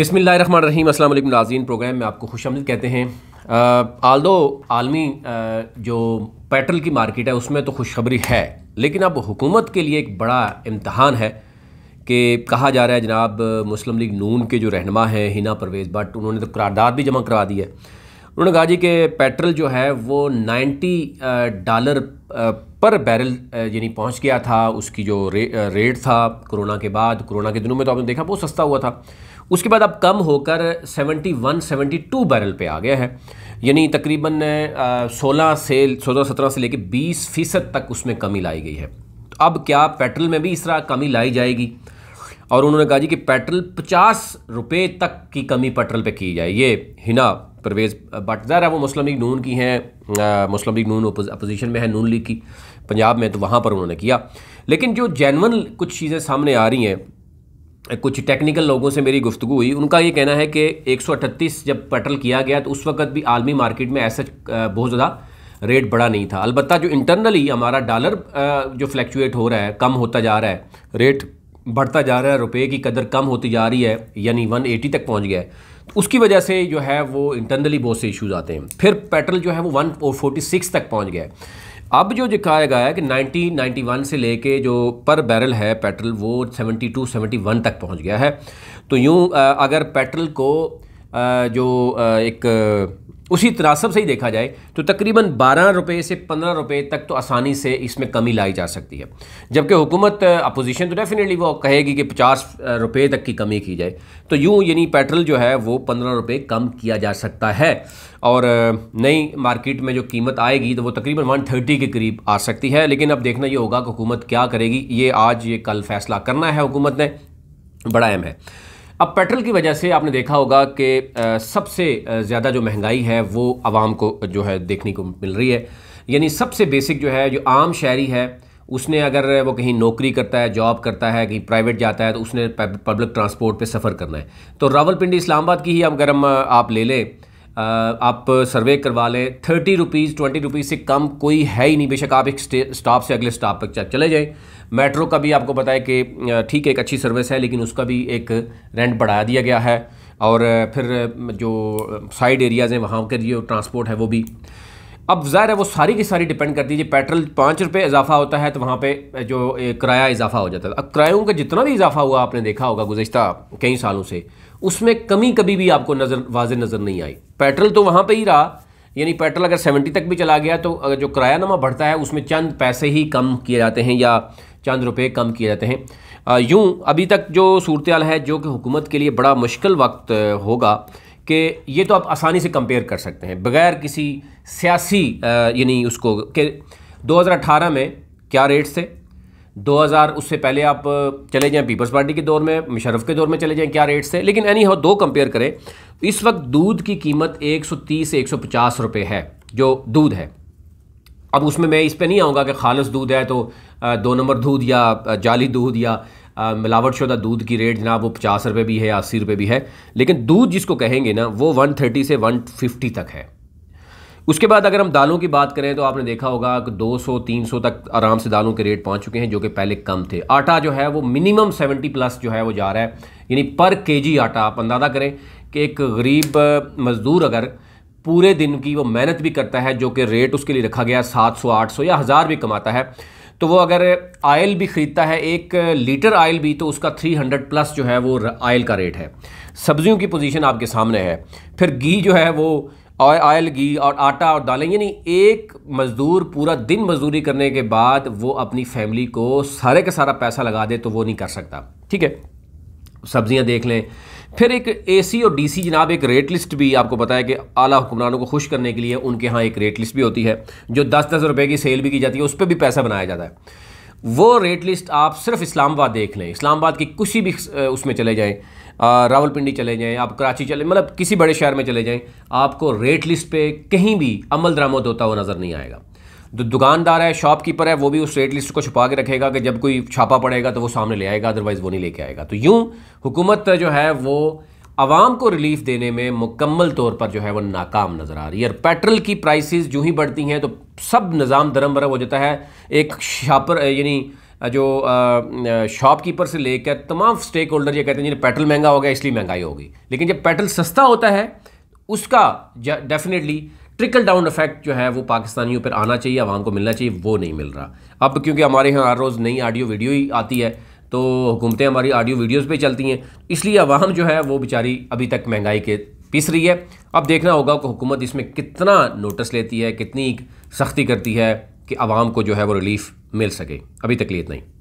बिसमिल्ल run असल नाजीन programme में आपको खुश आमद कहते हैं आल दो आलमी जो पेट्रोल की मार्केट है उसमें तो खुशखबरी है लेकिन अब हुकूमत के लिए एक बड़ा इम्तहान है कि कहा जा रहा है जनाब मुस्लिम लीग नून के जो रहनमा हैं हिना परवेज़ बट उन्होंने तो करारदाद भी जमा करवा दी है उन्होंने कहा जी कि पेट्रोल जो है वो 90 डॉलर पर बैरल यानी पहुंच गया था उसकी जो रे, रेट था कोरोना के बाद कोरोना के दिनों में तो आपने देखा बहुत सस्ता हुआ था उसके बाद अब कम होकर 71 72 बैरल पे आ गया है यानी तकरीबन 16 से 16 17 से लेकर 20 फीसद तक उसमें कमी लाई गई है तो अब क्या पेट्रोल में भी इस तरह कमी लाई जाएगी और उन्होंने कहा जी कि पेट्रोल पचास रुपये तक की कमी पेट्रोल पर की जाए ये हिना परवेज़ बट है वो मुस्लिम लीग नून की हैं मुस्लिम लीग नून अपोजिशन में है नून लीग की पंजाब में तो वहाँ पर उन्होंने किया लेकिन जो जैनवन कुछ चीज़ें सामने आ रही हैं कुछ टेक्निकल लोगों से मेरी गुफ्तु हुई उनका ये कहना है कि 138 जब पेट्रोल किया गया तो उस वक्त भी आलमी मार्केट में ऐसा बहुत ज़्यादा रेट बढ़ा नहीं था अलबत् जो इंटरनली हमारा डॉलर जो फ्लैक्चुएट हो रहा है कम होता जा रहा है रेट बढ़ता जा रहा है रुपये की कदर कम होती जा रही है यानी एटी तक पहुंच गया है तो उसकी वजह से जो है वो इंटरनली बहुत से इशूज़ आते हैं फिर पेट्रोल जो है वो सिक्स तक पहुंच गया है अब जो दिखाया गया है कि 1991 से लेके जो पर बैरल है पेट्रोल वो 72 71 तक पहुंच गया है तो यूँ अगर पेट्रोल को जो एक उसी तरासब से ही देखा जाए तो तकरीबन बारह रुपये से पंद्रह रुपये तक तो आसानी से इसमें कमी लाई जा सकती है जबकि हुकूमत अपोजिशन तो डेफिनेटली वो कहेगी कि पचास रुपये तक की कमी की जाए तो यूँ यानी पेट्रोल जो है वो पंद्रह रुपये कम किया जा सकता है और नई मार्केट में जो कीमत आएगी तो वो तकरीबन वन थर्टी के करीब आ सकती है लेकिन अब देखना ये होगा कि हुकूमत क्या करेगी ये आज ये कल फैसला करना है हुकूमत ने बड़ा अहम है अब पेट्रोल की वजह से आपने देखा होगा कि सबसे ज़्यादा जो महंगाई है वो आवाम को जो है देखने को मिल रही है यानी सबसे बेसिक जो है जो आम शहरी है उसने अगर वो कहीं नौकरी करता है जॉब करता है कहीं प्राइवेट जाता है तो उसने पब्लिक ट्रांसपोर्ट पे सफ़र करना है तो रावलपिंडी इस्लामाबाद की ही अगर हम आप ले लें आप सर्वे करवा लें थर्टी रुपीज़ ट्वेंटी रुपीज़ से कम कोई है ही नहीं बेशक आप एक स्टॉप से अगले स्टॉप तक चले जाएँ मेट्रो का भी आपको पता है कि ठीक है एक अच्छी सर्विस है लेकिन उसका भी एक रेंट बढ़ा दिया गया है और फिर जो साइड एरियाज़ हैं वहाँ के जो ट्रांसपोर्ट है वो भी अब ज़ाहिर है वो सारी की सारी डिपेंड करती है पेट्रोल पाँच रुपये इजाफा होता है तो वहाँ पे जो किराया इजाफा हो जाता है अब किरायों का जितना भी इजाफा हुआ आपने देखा होगा गुजशत कई सालों से उसमें कमी कभी भी आपको नज़र वाज नज़र नहीं आई पेट्रोल तो वहाँ पे ही रहा यानी पेट्रोल अगर सेवेंटी तक भी चला गया तो जो किराया नामा बढ़ता है उसमें चंद पैसे ही कम किए जाते हैं या चंद रुपये कम किए जाते हैं यूँ अभी तक जो सूरत है जो कि हुकूमत के लिए बड़ा मुश्किल वक्त होगा कि ये तो आप आसानी से कंपेयर कर सकते हैं बगैर किसी सियासी यानी उसको कि 2018 में क्या रेट्स थे 2000 उससे पहले आप चले जाएं पीपल्स पार्टी के दौर में मुशरफ के दौर में चले जाएं क्या रेट्स थे लेकिन एनी हो दो कंपेयर करें इस वक्त दूध की कीमत 130 से 150 रुपए है जो दूध है अब उसमें मैं इस पर नहीं आऊँगा कि खालस दूध है तो दो नंबर दूध या जाली दूध या मिलावट शुदा दूध की रेट जनाब वो पचास रुपये भी है या अस्सी रुपये भी है लेकिन दूध जिसको कहेंगे ना वो वन थर्टी से वन फिफ्टी तक है उसके बाद अगर हम दालों की बात करें तो आपने देखा होगा कि 200 300 तक आराम से दालों के रेट पहुंच चुके हैं जो कि पहले कम थे आटा जो है वो मिनिमम 70 प्लस जो है वो जा रहा है यानी पर केजी आटा आप अंदाज़ा करें कि एक गरीब मज़दूर अगर पूरे दिन की वो मेहनत भी करता है जो कि रेट उसके लिए रखा गया सात सौ आठ सौ या हज़ार भी कमाता है तो वो अगर आयल भी ख़रीदता है एक लीटर आयल भी तो उसका 300 प्लस जो है वो आयल का रेट है सब्जियों की पोजीशन आपके सामने है फिर घी जो है वो ऑयल घी और आटा और दालें यानी एक मज़दूर पूरा दिन मजदूरी करने के बाद वो अपनी फैमिली को सारे का सारा पैसा लगा दे तो वो नहीं कर सकता ठीक है सब्जियां देख लें फिर एक एसी और डीसी जनाब एक रेट लिस्ट भी आपको पता है कि आला हुक्मरानों को खुश करने के लिए उनके यहाँ एक रेट लिस्ट भी होती है जो दस दस रुपये की सेल भी की जाती है उस पर भी पैसा बनाया जाता है वो रेट लिस्ट आप सिर्फ इस्लामाबाद देख लें इस्लामाबाद की किसी भी उसमें चले जाएँ रावलपिंडी चले जाएं आप कराची चले मतलब किसी बड़े शहर में चले जाएं आपको रेट लिस्ट पे कहीं भी अमल दरामद होता हुआ नज़र नहीं आएगा जो दुकानदार है शॉपकीपर है वो भी उस रेट लिस्ट को छुपा के रखेगा कि जब कोई छापा पड़ेगा तो वो सामने ले आएगा अदरवाइज़ वो नहीं लेके आएगा तो यूँ हुकूमत जो है वो आवाम को रिलीफ देने में मुकम्मल तौर पर जो है वो नाकाम नज़र आ रही है और पेट्रोल की प्राइस जो ही बढ़ती हैं तो सब निज़ाम दरम बरम हो जाता है एक छापर यानी जो शॉपकीपर से लेकर तमाम स्टेक होल्डर ये कहते हैं जिन्हें पेट्रोल महंगा हो गया इसलिए महंगाई होगी लेकिन जब पेट्रोल सस्ता होता है उसका डेफिनेटली ट्रिकल डाउन इफेक्ट जो है वो पाकिस्तानियों पर आना चाहिए आवाम को मिलना चाहिए वो नहीं मिल रहा अब क्योंकि हमारे यहाँ हर रोज़ नई ऑडियो वीडियो ही आती है तो हुकूमतें हमारी ऑडियो वीडियोज़ पर चलती हैं इसलिए आवाम जो है वो बेचारी अभी तक महंगाई के पिस रही है अब देखना होगा कि हुकूमत इसमें कितना नोटिस लेती है कितनी सख्ती करती है कि आवाम को जो है वो रिलीफ मिल सके अभी तक लिए नहीं